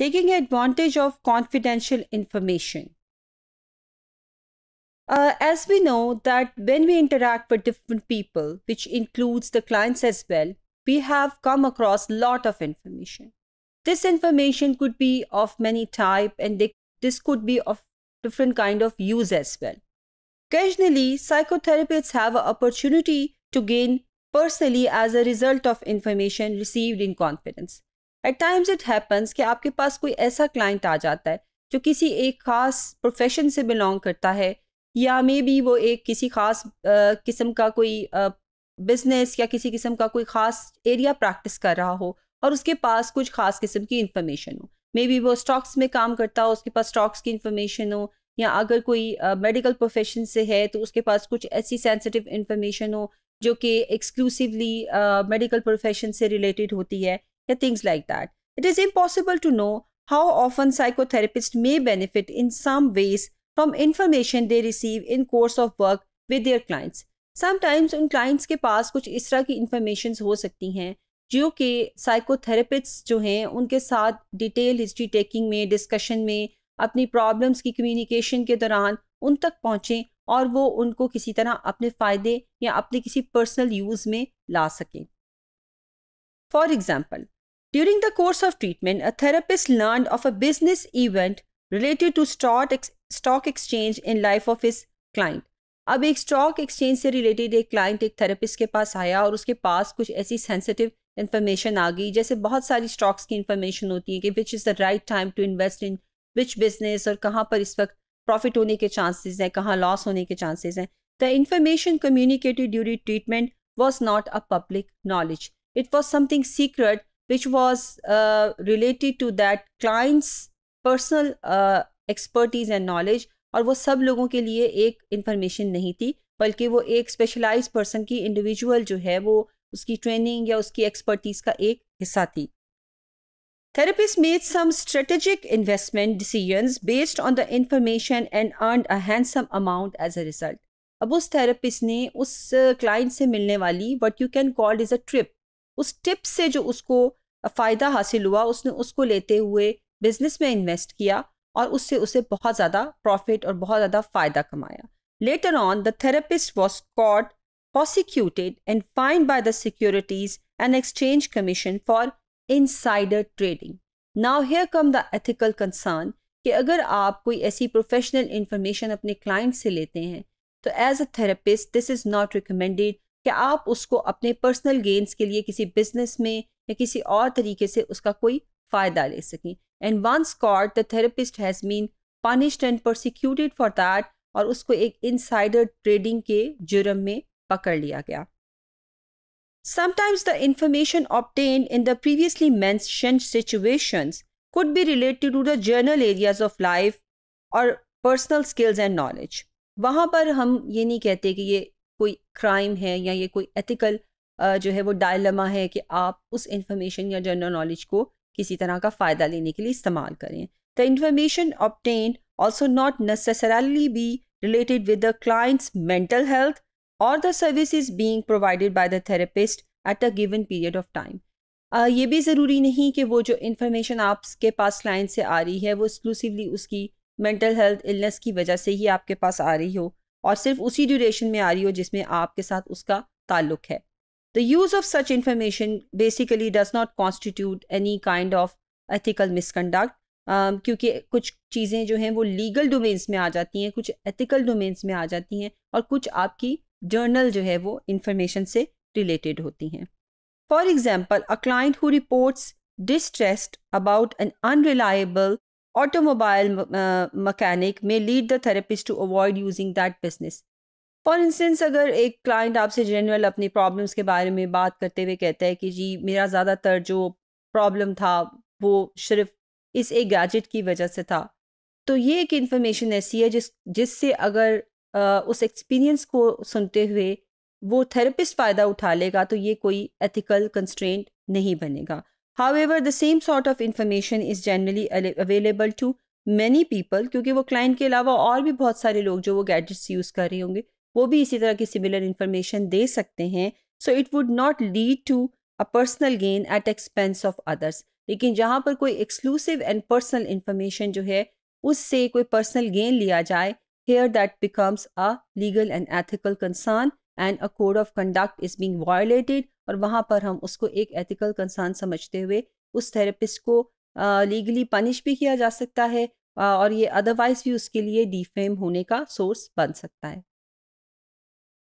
taking advantage of confidential information. Uh, as we know that when we interact with different people, which includes the clients as well, we have come across lot of information. This information could be of many type and they, this could be of different kind of use as well. Occasionally, psychotherapists have an opportunity to gain personally as a result of information received in confidence. At times it happens कि आपके पास कोई ऐसा client आ जाता है जो किसी एक ख़ास प्रोफेशन से बिलोंग करता है या मे बी वो एक किसी ख़ास किस्म का कोई बिजनेस या किसी किस्म का कोई ख़ास एरिया प्रैक्टिस कर रहा हो और उसके पास कुछ ख़ास किस्म की इंफॉर्मेशन हो मे बी वो स्टॉक्स में काम करता हो उसके पास स्टॉक्स की इंफॉर्मेशन हो या अगर कोई मेडिकल uh, प्रोफेशन से है तो उसके पास कुछ ऐसी सेंसिटिव इंफॉर्मेशन हो जो कि एक्सक्लूसिवली मेडिकल प्रोफेशन से रिलेटेड होती है या things like that it is impossible to know how often psychotherapist may benefit in some ways from information they receive in course of work with their clients sometimes उन clients के पास कुछ इस तरह की इंफॉर्मेशन हो सकती हैं जो कि साइकोथेरेपिस्ट जो हैं उनके साथ डिटेल हिस्ट्री टेकिंग में डिस्कशन में अपनी प्रॉब्लम्स की कम्युनिकेशन के दौरान उन तक पहुँचें और वो उनको किसी तरह अपने फ़ायदे या अपने किसी पर्सनल यूज़ में ला सकें for example During the course of treatment, a therapist learned of a business event related to stock exchange in life of his client. अब एक स्टॉक एक्सचेंज से रिलेटेड एक क्लाइंट एक थेरेपिस्ट के पास आया और उसके पास कुछ ऐसी सेंसिटिव इन्फॉर्मेशन आ गई जैसे बहुत सारी स्टॉक्स की इन्फॉर्मेशन होती है कि which is the right time to invest in which business और कहाँ पर इस वक्त प्रॉफिट होने के चांसेस हैं कहाँ लॉस होने के चांसेस हैं the information communicated during treatment was not a public knowledge it was something secret which was uh, related to that client's personal uh, expertise and knowledge और वो सब लोगों के लिए एक इंफॉर्मेशन नहीं थी बल्कि वो एक स्पेशलाइज पर्सन की इंडिविजुअल जो है वो उसकी ट्रेनिंग या उसकी एक्सपर्टीज का एक हिस्सा थी therapist made some strategic investment decision based on the information and earn a handsome amount as a result अब उस थेरेपिस्ट ने उस क्लाइंट से मिलने वाली what you can called is a trip उस टिप से जो उसको फ़ायदा हासिल हुआ उसने उसको लेते हुए बिजनेस में इन्वेस्ट किया और उससे उसे बहुत ज़्यादा प्रॉफिट और बहुत ज़्यादा फ़ायदा कमाया later on the therapist was caught prosecuted and fined by the Securities and Exchange Commission for insider trading now here come the ethical concern कि अगर आप कोई ऐसी प्रोफेशनल इंफॉर्मेशन अपने क्लाइंट से लेते हैं तो as a therapist this is not recommended कि आप उसको अपने पर्सनल गेंस के लिए किसी बिजनेस में या किसी और तरीके से उसका कोई फायदा ले सकें and once caught the therapist has been punished and prosecuted for that और उसको एक इन साइडर ट्रेडिंग के जुर्म में पकड़ लिया गया sometimes the information obtained in the previously मैं situation could be related to the general areas of life और पर्सनल स्किल्स एंड नॉलेज वहाँ पर हम ये नहीं कहते कि ये कोई क्राइम है या ये कोई एथिकल जो है वो डायलमा है कि आप उस इंफॉर्मेशन या जनरल नॉलेज को किसी तरह का फ़ायदा लेने के लिए इस्तेमाल करें the information obtained also not necessarily be related with the clients mental health और the service is being provided by the therapist at a given period of time ये भी ज़रूरी नहीं कि वो जो इन्फॉर्मेशन आपके पास क्लाइंट से आ रही है वो एक्सक्लूसिवली उसकी मेंटल हेल्थ इलनेस की वजह से ही आपके पास आ रही हो और सिर्फ उसी ड्यूरेशन में आ रही हो जिसमें आपके साथ उसका ताल्लुक है The use of such information basically does not constitute any kind of ethical misconduct um, क्योंकि कुछ चीज़ें जो हैं वो लीगल डोमेन्स में आ जाती हैं कुछ एथिकल डोमेन्स में आ जाती हैं और कुछ आपकी जर्नल जो है वो इंफॉर्मेशन से रिलेटेड होती हैं for example a client who reports distressed about an unreliable automobile uh, mechanic may lead the therapist to avoid using that business for instance अगर एक क्लाइंट आपसे जनरल अपनी प्रॉब्लम्स के बारे में बात करते हुए कहता है कि जी मेरा ज़्यादातर जो प्रॉब्लम था वो सिर्फ इस एक गैजेट की वजह से था तो ये एक इन्फॉर्मेशन ऐसी है जिस जिससे अगर आ, उस एक्सपीरियंस को सुनते हुए वो थेरेपिस्ट फ़ायदा उठा लेगा तो ये कोई एथिकल कंस्ट्रेंट नहीं बनेगा ever the same sort of information is generally available to many people क्योंकि वो क्लाइंट के अलावा और भी बहुत सारे लोग जो वो गैजेट्स यूज़ कर रहे होंगे वो भी इसी तरह की सिमिलर इन्फॉर्मेशन दे सकते हैं so it would not lead to a personal gain at expense of others लेकिन जहाँ पर कोई एक्सक्लूसिव एंड पर्सनल इन्फॉर्मेशन जो है उससे कोई पर्सनल गेन लिया जाए here that becomes a legal and ethical concern and a code of conduct is being violated और वहाँ पर हम उसको एक एथिकल कंसर्न समझते हुए उस थेरेपिस्ट को लीगली uh, पनिश भी किया जा सकता है uh, और ये अदरवाइज भी उसके लिए डिफेम होने का सोर्स बन सकता है